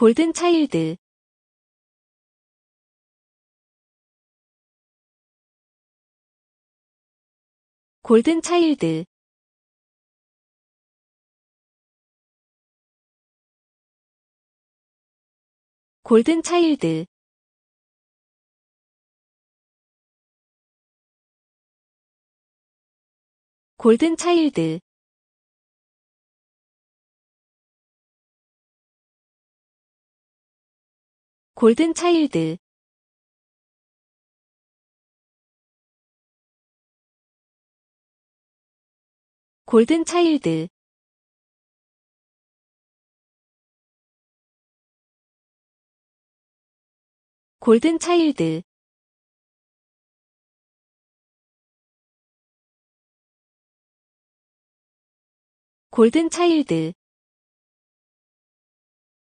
골든 차일드 골든 차일드 골든 차일드 골든 차일드 골든 차일드 골든 차일드 골든 차일드 골든 차일드